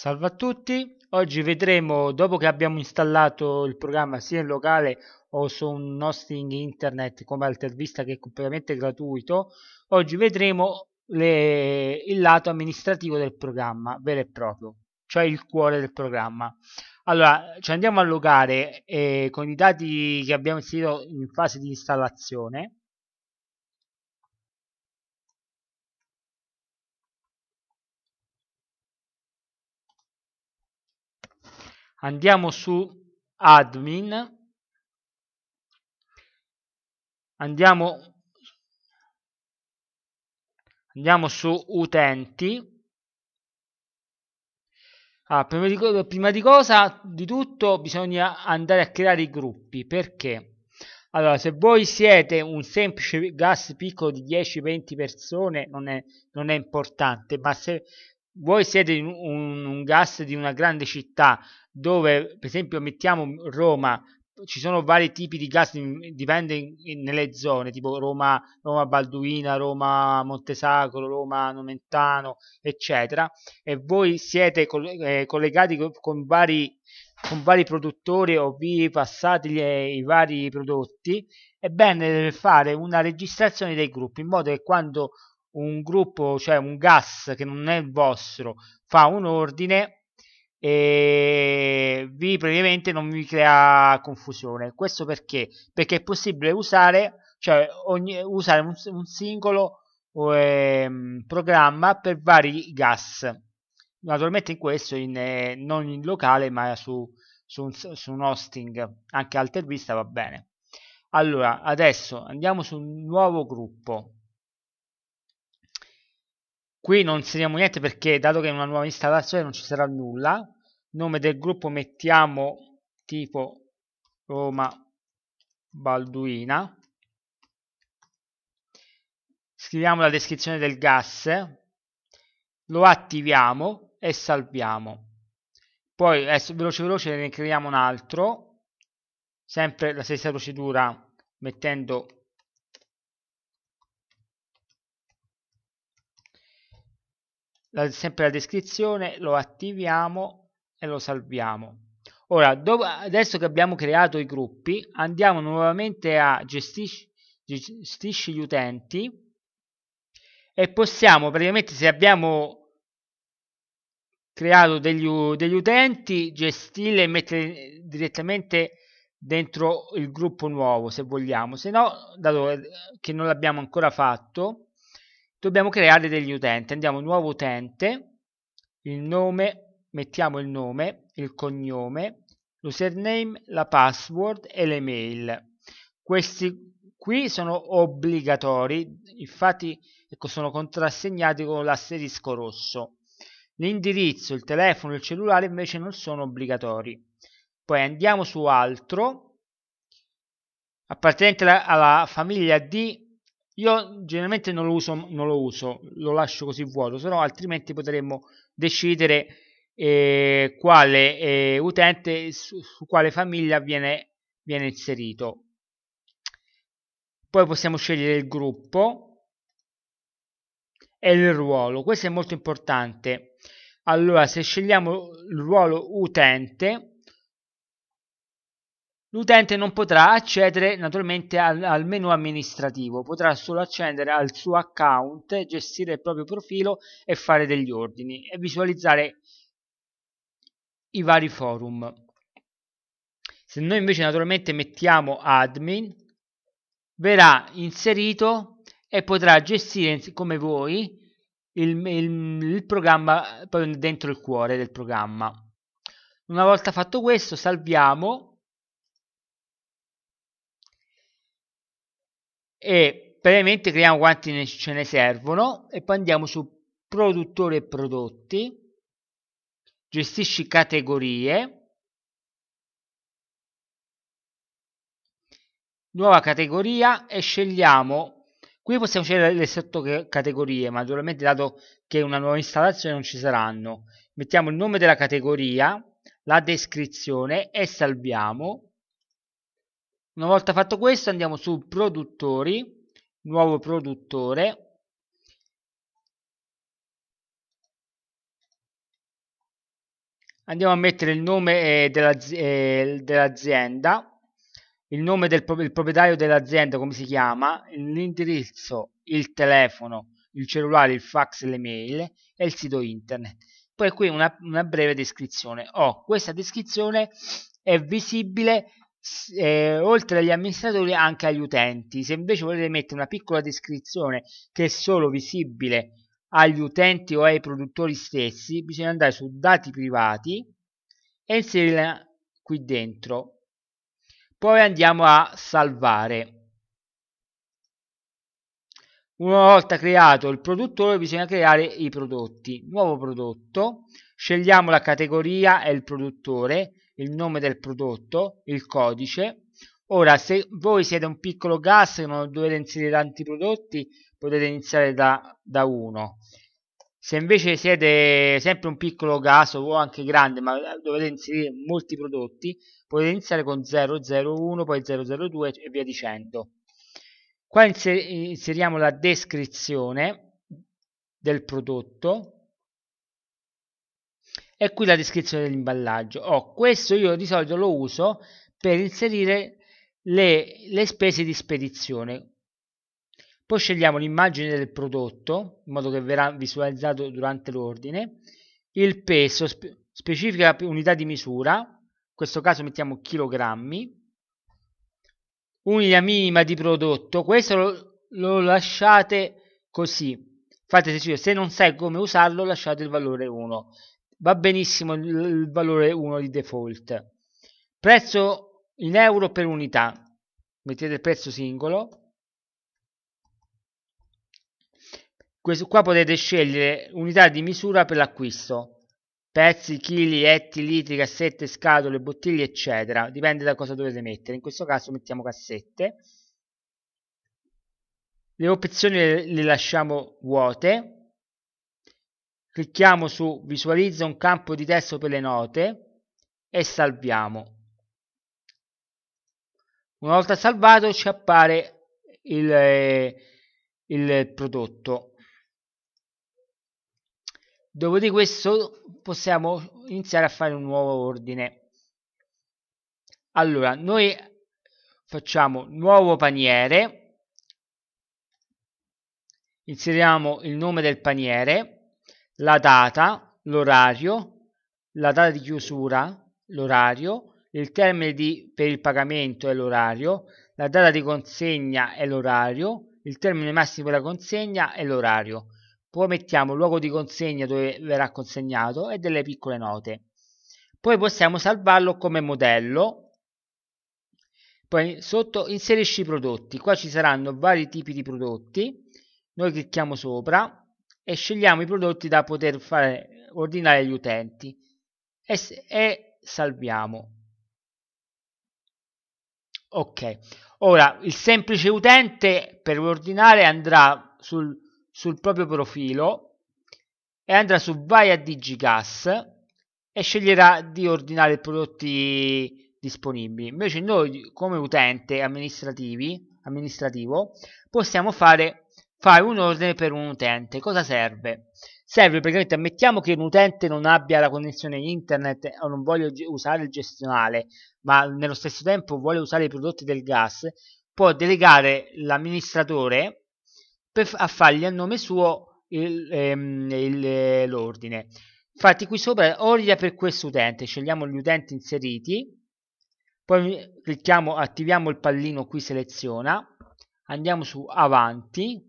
Salve a tutti, oggi vedremo dopo che abbiamo installato il programma sia in locale o su un hosting internet come Altervista che è completamente gratuito, oggi vedremo le, il lato amministrativo del programma vero e proprio, cioè il cuore del programma. Allora, ci andiamo a logare eh, con i dati che abbiamo inserito in fase di installazione Andiamo su admin, andiamo, andiamo su utenti. Ah, prima, di, prima di cosa, di tutto, bisogna andare a creare i gruppi. Perché? Allora, se voi siete un semplice gas piccolo di 10-20 persone, non è, non è importante, ma se voi siete in un, un gas di una grande città dove, per esempio, mettiamo Roma, ci sono vari tipi di gas, dipende in, in, nelle zone, tipo Roma, Roma Balduina, Roma Montesacro, Roma Nomentano, eccetera, e voi siete eh, collegati con, con, vari, con vari produttori o vi passate gli, i vari prodotti, è bene fare una registrazione dei gruppi in modo che quando un gruppo, cioè un gas che non è il vostro, fa un ordine e vi praticamente non vi crea confusione. Questo perché? Perché è possibile usare, cioè ogni, usare un, un singolo eh, programma per vari gas. Naturalmente in questo in, eh, non in locale ma su, su, un, su un hosting, anche Altervista va bene. Allora, adesso andiamo su un nuovo gruppo qui non inseriamo niente perché dato che è una nuova installazione non ci sarà nulla nome del gruppo mettiamo tipo Roma Balduina scriviamo la descrizione del gas lo attiviamo e salviamo poi adesso veloce veloce ne creiamo un altro sempre la stessa procedura mettendo la, sempre la descrizione, lo attiviamo e lo salviamo. Ora, dopo, adesso che abbiamo creato i gruppi, andiamo nuovamente a gestisci, gestisci gli utenti e possiamo praticamente se abbiamo creato degli, degli utenti, gestirli e mettere direttamente dentro il gruppo nuovo se vogliamo, se no, dato che non l'abbiamo ancora fatto, dobbiamo creare degli utenti andiamo nuovo utente il nome mettiamo il nome il cognome l'username la password e le mail questi qui sono obbligatori infatti ecco, sono contrassegnati con l'asterisco rosso l'indirizzo il telefono il cellulare invece non sono obbligatori poi andiamo su altro appartenente alla, alla famiglia di io generalmente non lo uso, non lo, uso lo lascio così vuoto, se no altrimenti potremmo decidere eh, quale eh, utente su, su, quale famiglia viene, viene inserito. Poi possiamo scegliere il gruppo e il ruolo, questo è molto importante. Allora, se scegliamo il ruolo utente, L'utente non potrà accedere naturalmente al, al, menu amministrativo, potrà solo accedere al suo account, gestire il proprio profilo e fare degli ordini e visualizzare i vari forum. Se noi invece naturalmente mettiamo admin, verrà inserito e potrà gestire come voi il, il, il programma dentro il cuore del programma. Una volta fatto questo salviamo e praticamente creiamo quanti ce ne servono e poi andiamo su produttore e prodotti gestisci categorie nuova categoria e scegliamo qui possiamo scegliere le sottocategorie ma naturalmente dato che una nuova installazione non ci saranno mettiamo il nome della categoria la descrizione e salviamo una volta fatto questo andiamo su produttori, nuovo produttore. Andiamo a mettere il nome eh, eh dell'azienda, eh, dell il nome del il proprietario dell'azienda, come si chiama, l'indirizzo, il telefono, il cellulare, il fax, le mail e il sito internet. Poi qui una, una breve descrizione. Oh, questa descrizione è visibile eh, oltre agli amministratori anche agli utenti. Se invece volete mettere una piccola descrizione che è solo visibile agli utenti o ai produttori stessi, bisogna andare su dati privati e inserirla qui dentro. Poi andiamo a salvare. Una volta creato il produttore bisogna creare i prodotti. Nuovo prodotto, scegliamo la categoria e il produttore, il nome del prodotto, il codice. Ora, se voi siete un piccolo gas e non dovete inserire tanti prodotti, potete iniziare da, da uno. Se invece siete sempre un piccolo gas o anche grande, ma dovete inserire molti prodotti, potete iniziare con 001, poi 002 e via dicendo. Qua inseriamo la descrizione del prodotto e qui la descrizione dell'imballaggio. Oh, questo io di solito lo uso per inserire le, le spese di spedizione. Poi scegliamo l'immagine del prodotto, in modo che verrà visualizzato durante l'ordine, il peso, spe specifica unità di misura, in questo caso mettiamo chilogrammi, unità minima di prodotto, questo lo, lo lasciate così, fate esercizio, se non sai come usarlo lasciate il valore 1, va benissimo il, il valore 1 di default. Prezzo in euro per unità, mettete il prezzo singolo, questo qua potete scegliere unità di misura per l'acquisto pezzi, chili, etti, litri, cassette, scatole, bottiglie eccetera dipende da cosa dovete mettere in questo caso mettiamo cassette le opzioni le lasciamo vuote Clicchiamo su visualizza un campo di testo per le note e salviamo. Una volta salvato ci appare il, eh, il prodotto. Dopodiché questo possiamo iniziare a fare un nuovo ordine. Allora, noi facciamo nuovo paniere, inseriamo il nome del paniere, la data, l'orario, la data di chiusura, l'orario, il termine di, per il pagamento è l'orario, la data di consegna è l'orario, il termine massimo della consegna è l'orario. Poi mettiamo il luogo di consegna dove verrà consegnato e delle piccole note. Poi possiamo salvarlo come modello. Poi sotto inserisci i prodotti. Qua ci saranno vari tipi di prodotti. Noi clicchiamo sopra e scegliamo i prodotti da poter fare ordinare agli utenti e, e salviamo. Ok, ora il semplice utente per ordinare andrà sul, sul proprio profilo e andrà su Vai a Digigas e sceglierà di ordinare i prodotti disponibili. Invece noi come utente amministrativo possiamo fare fare un ordine per un utente. Cosa serve? Serve praticamente, ammettiamo che un utente non abbia la connessione internet o non voglia usare il gestionale, ma nello stesso tempo vuole usare i prodotti del gas, può delegare l'amministratore a fargli a nome suo ehm, eh, l'ordine. Ehm, Infatti qui sopra ordina per questo utente, scegliamo gli utenti inseriti, poi clicchiamo, attiviamo il pallino qui seleziona, andiamo su avanti,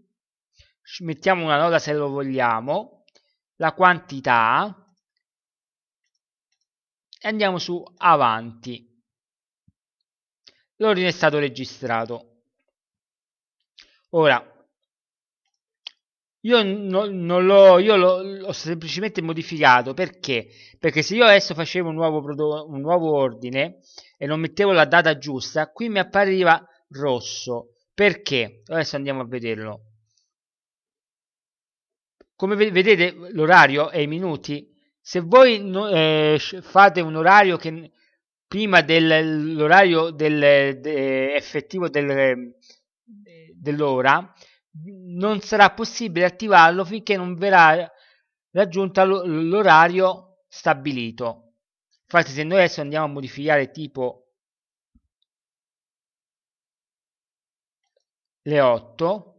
mettiamo una nota se lo vogliamo, la quantità, e andiamo su avanti. L'ordine è stato registrato. Ora, io non, non l'ho, io l'ho, semplicemente modificato perché? Perché se io adesso facevo un nuovo, prodotto, un nuovo ordine e non mettevo la data giusta, qui mi appariva rosso. Perché? Adesso andiamo a vederlo come vedete l'orario è i minuti se voi no, eh, fate un orario che prima dell'orario del, de, effettivo del, dell'ora non sarà possibile attivarlo finché non verrà raggiunto l'orario stabilito infatti se noi adesso andiamo a modificare tipo le 8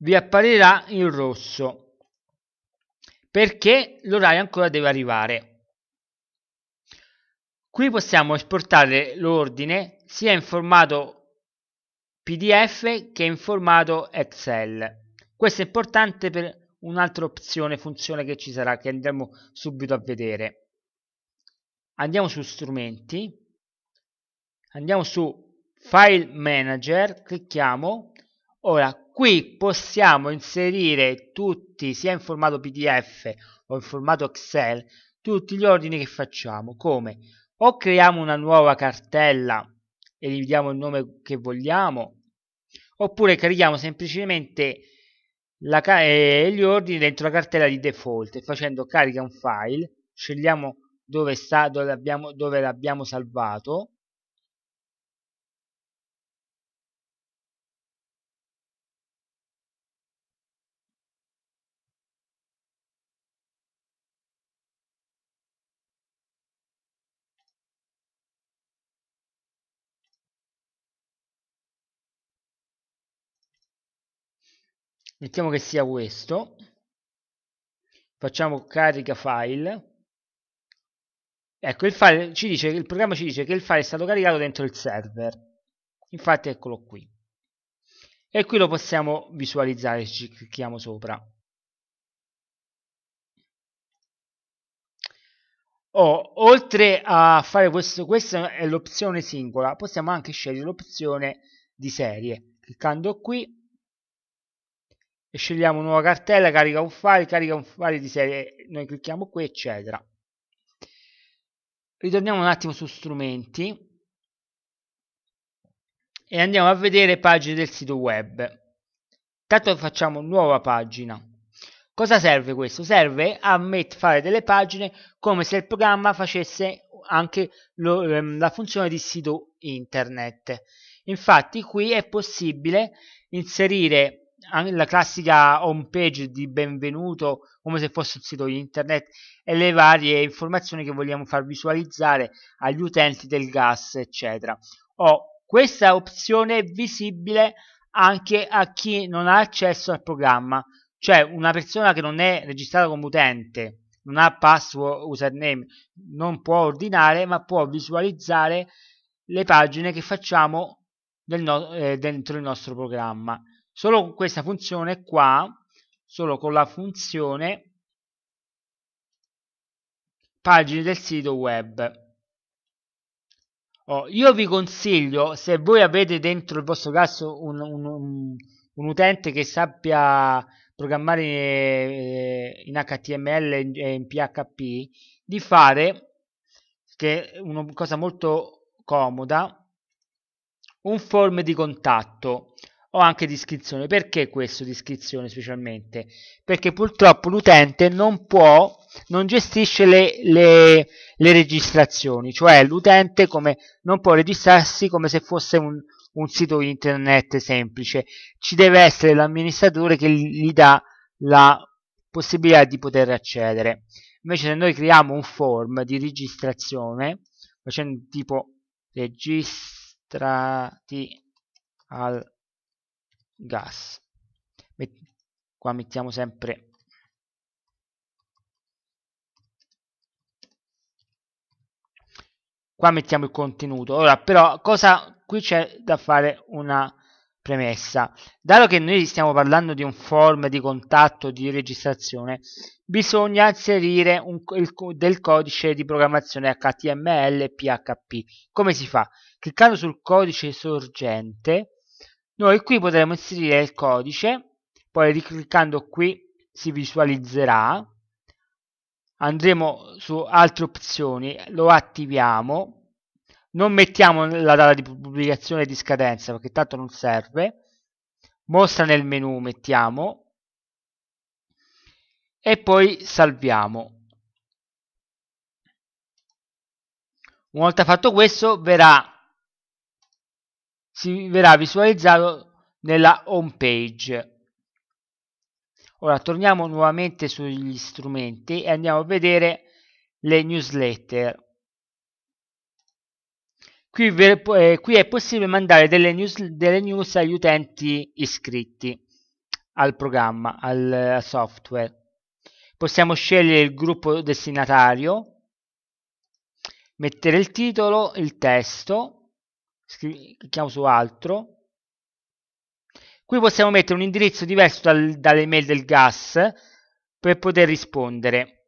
vi apparirà in rosso perché l'orario ancora deve arrivare. Qui possiamo esportare l'ordine sia in formato PDF che in formato Excel. Questo è importante per un'altra opzione, funzione che ci sarà, che andremo subito a vedere. Andiamo su strumenti, andiamo su file manager, clicchiamo. Ora, Qui possiamo inserire tutti, sia in formato PDF o in formato Excel, tutti gli ordini che facciamo, come o creiamo una nuova cartella e gli diamo il nome che vogliamo, oppure carichiamo semplicemente la, eh, gli ordini dentro la cartella di default facendo carica un file, scegliamo dove, sta, dove l'abbiamo salvato mettiamo che sia questo facciamo carica file ecco il file ci dice il programma ci dice che il file è stato caricato dentro il server infatti eccolo qui e qui lo possiamo visualizzare ci clicchiamo sopra Oh, oltre a fare questo, questa è l'opzione singola, possiamo anche scegliere l'opzione di serie. Cliccando qui e scegliamo nuova cartella, carica un file, carica un file di serie, noi clicchiamo qui eccetera. Ritorniamo un attimo su strumenti e andiamo a vedere pagine del sito web. Intanto facciamo nuova pagina. Cosa serve questo? Serve a fare delle pagine come se il programma facesse anche lo, ehm, la funzione di sito internet. Infatti qui è possibile inserire la classica home page di benvenuto come se fosse un sito internet e le varie informazioni che vogliamo far visualizzare agli utenti del gas eccetera o questa opzione è visibile anche a chi non ha accesso al programma cioè una persona che non è registrata come utente non ha password username non può ordinare ma può visualizzare le pagine che facciamo no eh, dentro il nostro programma solo con questa funzione qua, solo con la funzione pagine del sito web. Oh, io vi consiglio, se voi avete dentro il vostro caso un, un, un, un utente che sappia programmare eh, in HTML e in PHP, di fare, che è una cosa molto comoda, un form di contatto o anche di iscrizione. Perché questo di iscrizione specialmente? Perché purtroppo l'utente non può, non gestisce le, le, le registrazioni, cioè l'utente non può registrarsi come se fosse un, un sito internet semplice, ci deve essere l'amministratore che gli dà la possibilità di poter accedere. Invece se noi creiamo un form di registrazione, facendo tipo registrati al gas qua mettiamo sempre qua mettiamo il contenuto ora però cosa qui c'è da fare una premessa dato che noi stiamo parlando di un form di contatto di registrazione bisogna inserire un, il, del codice di programmazione html php come si fa cliccando sul codice sorgente noi qui potremo inserire il codice, poi ricliccando qui si visualizzerà, andremo su altre opzioni, lo attiviamo, non mettiamo la data di pubblicazione di scadenza perché tanto non serve, mostra nel menu mettiamo e poi salviamo. Una volta fatto questo verrà si verrà visualizzato nella home page. Ora torniamo nuovamente sugli strumenti e andiamo a vedere le newsletter. Qui, eh, qui è possibile mandare delle news, delle news, agli utenti iscritti al programma, al, al software. Possiamo scegliere il gruppo destinatario, mettere il titolo, il testo clicchiamo su altro qui possiamo mettere un indirizzo diverso dal, dalle mail del gas per poter rispondere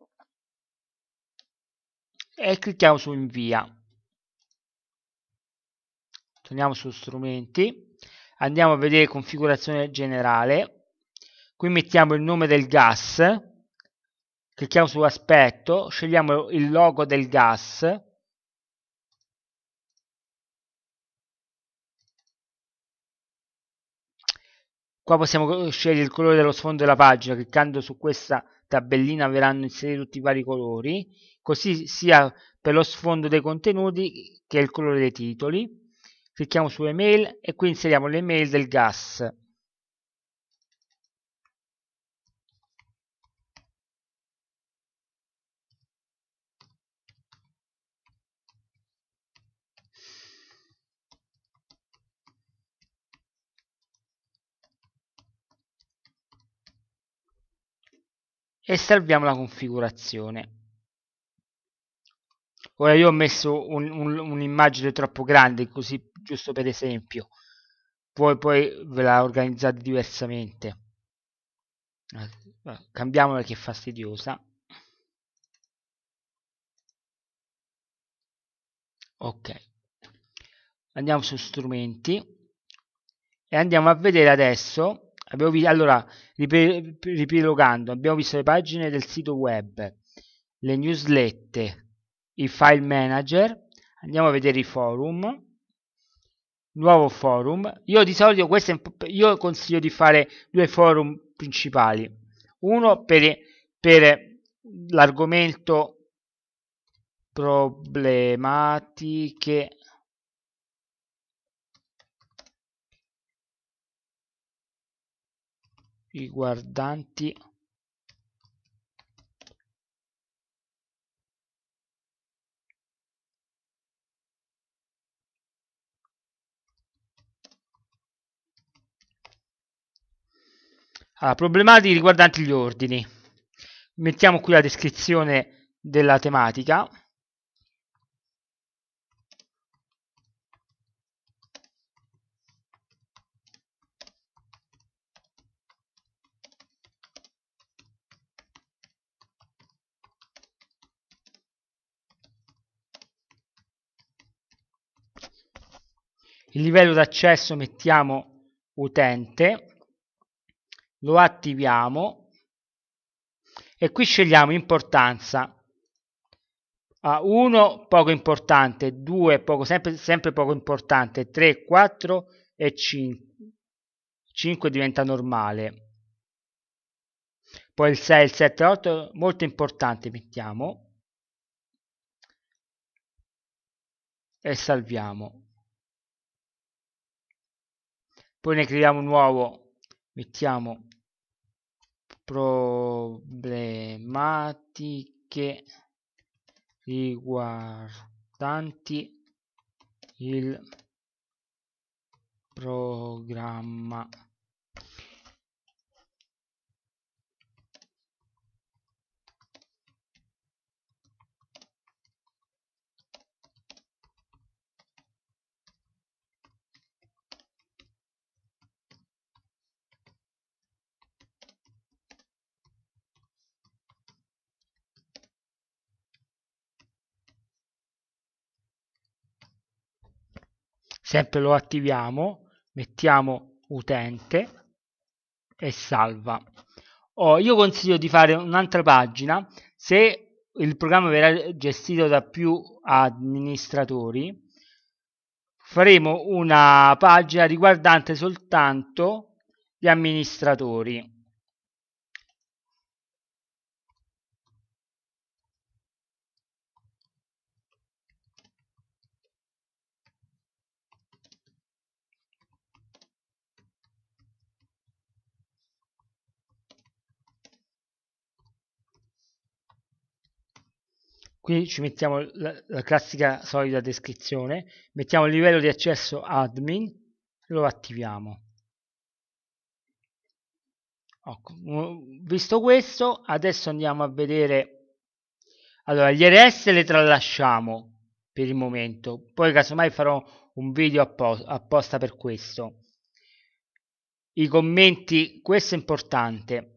e clicchiamo su invia torniamo su strumenti andiamo a vedere configurazione generale qui mettiamo il nome del gas clicchiamo su aspetto scegliamo il logo del gas Qua possiamo scegliere il colore dello sfondo della pagina, cliccando su questa tabellina verranno inseriti tutti i vari colori, così sia per lo sfondo dei contenuti che il colore dei titoli. Clicchiamo su email e qui inseriamo l'email del gas. e salviamo la configurazione. Ora io ho messo un'immagine un, un troppo grande, così giusto per esempio. Poi, poi ve la organizzate diversamente. Eh, cambiamola che è fastidiosa. Ok. Andiamo su strumenti e andiamo a vedere adesso Abbiamo visto, allora, ripilogando, abbiamo visto le pagine del sito web, le newsletter, i file manager, andiamo a vedere i forum, nuovo forum. Io di solito questo, io consiglio di fare due forum principali, uno per, per l'argomento problematiche riguardanti Allora, problematiche riguardanti gli ordini. Mettiamo qui la descrizione della tematica. il livello d'accesso mettiamo utente, lo attiviamo e qui scegliamo importanza. A ah, 1 poco importante, 2 poco, sempre, sempre poco importante, 3, 4 e 5. 5 diventa normale. Poi il 6, il 7, 8 molto importante mettiamo e salviamo poi ne creiamo un nuovo mettiamo problematiche riguardanti il programma sempre lo attiviamo, mettiamo utente e salva. Oh, io consiglio di fare un'altra pagina, se il programma verrà gestito da più amministratori, faremo una pagina riguardante soltanto gli amministratori. qui ci mettiamo la, la classica solida descrizione, mettiamo il livello di accesso admin, lo attiviamo. Ecco, visto questo, adesso andiamo a vedere, allora gli RS le tralasciamo per il momento, poi casomai farò un video apposta per questo. I commenti, questo è importante,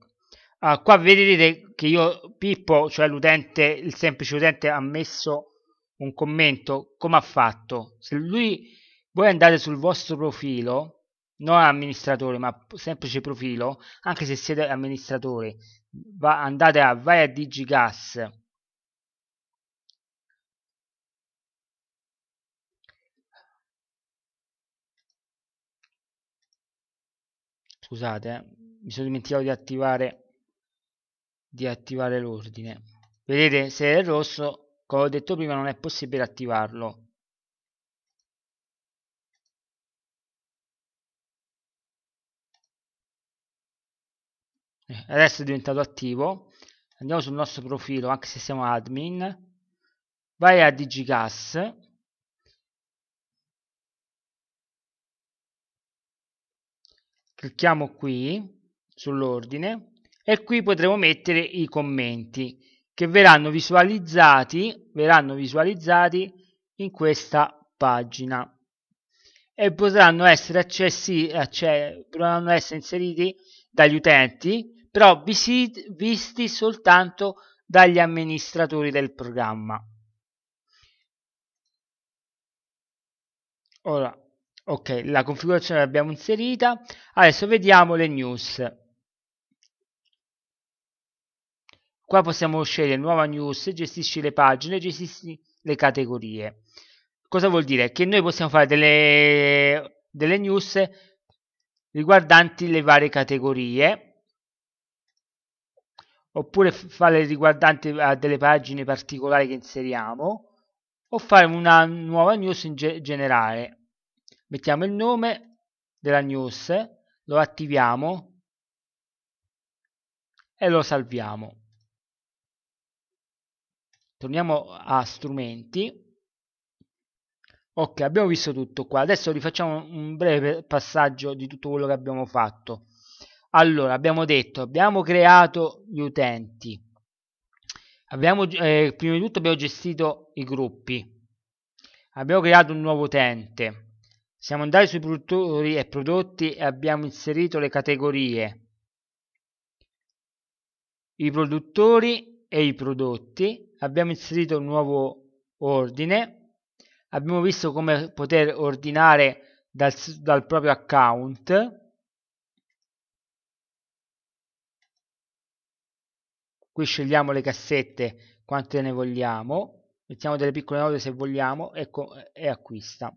Ah, qua vedete che io, Pippo, cioè l'utente, il semplice utente, ha messo un commento. Come ha fatto? Se lui, voi andate sul vostro profilo, non amministratore, ma semplice profilo, anche se siete amministratore, va, andate a vai a Digigas. Scusate, eh, mi sono dimenticato di attivare di attivare l'ordine. Vedete, se è rosso, come ho detto prima, non è possibile attivarlo. Eh, adesso è diventato attivo. Andiamo sul nostro profilo, anche se siamo admin. Vai a Digigas. Clicchiamo qui sull'ordine e qui potremo mettere i commenti che verranno visualizzati, verranno visualizzati in questa pagina e potranno essere, accessi, cioè, potranno essere inseriti dagli utenti, però visti soltanto dagli amministratori del programma. Ora, ok, la configurazione l'abbiamo inserita. Adesso vediamo le news. Qua possiamo scegliere nuova news, gestisci le pagine, gestisci le categorie. Cosa vuol dire? Che noi possiamo fare delle, delle news riguardanti le varie categorie oppure fare riguardanti a eh, delle pagine particolari che inseriamo o fare una nuova news in ge generale. Mettiamo il nome della news, lo attiviamo e lo salviamo torniamo a strumenti ok abbiamo visto tutto qua adesso rifacciamo un breve passaggio di tutto quello che abbiamo fatto allora abbiamo detto abbiamo creato gli utenti abbiamo eh, prima di tutto abbiamo gestito i gruppi abbiamo creato un nuovo utente siamo andati sui produttori e prodotti e abbiamo inserito le categorie i produttori e i prodotti abbiamo inserito un nuovo ordine, abbiamo visto come poter ordinare dal, dal proprio account, qui scegliamo le cassette quante ne vogliamo, mettiamo delle piccole note se vogliamo e, ecco, e acquista.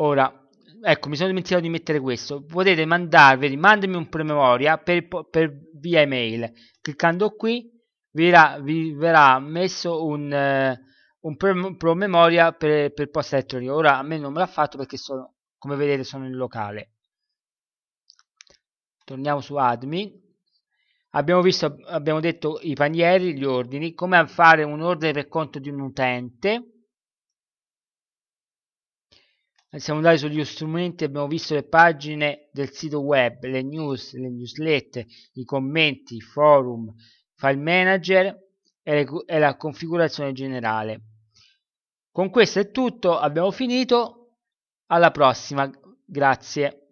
Ora, ecco, mi sono dimenticato di mettere questo. Potete mandarvi, mandami un promemoria per, per via email. Cliccando qui vi, ra, vi verrà messo un, eh, un promemoria per, per posta elettronica. Ora a me non me l'ha fatto perché sono, come vedete sono in locale. Torniamo su admin. Abbiamo visto, abbiamo detto i panieri, gli ordini, come fare un ordine per conto di un utente siamo andati sugli strumenti, abbiamo visto le pagine del sito web, le news, le newsletter, i commenti, i forum, file manager e, le, e la configurazione generale. Con questo è tutto, abbiamo finito, alla prossima, grazie.